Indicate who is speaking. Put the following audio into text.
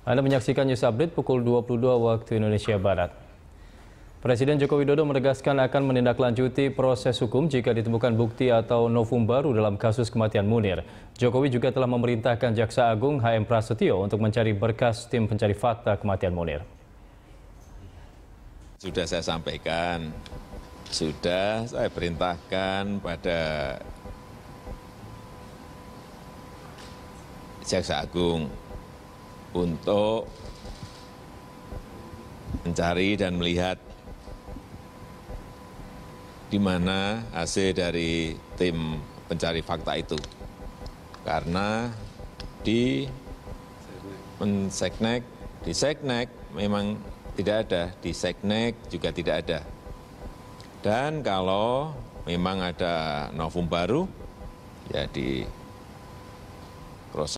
Speaker 1: Anda menyaksikan news update pukul 22 waktu Indonesia Barat. Presiden Joko Widodo menegaskan akan menindaklanjuti proses hukum jika ditemukan bukti atau novum baru dalam kasus kematian Munir. Jokowi juga telah memerintahkan Jaksa Agung HM Prasetyo untuk mencari berkas tim pencari fakta kematian Munir.
Speaker 2: Sudah saya sampaikan, sudah saya perintahkan pada Jaksa Agung untuk mencari dan melihat di mana hasil dari tim pencari fakta itu. Karena di Seknek, di Seknek memang tidak ada, di Seknek juga tidak ada. Dan kalau memang ada novum baru, ya di proses.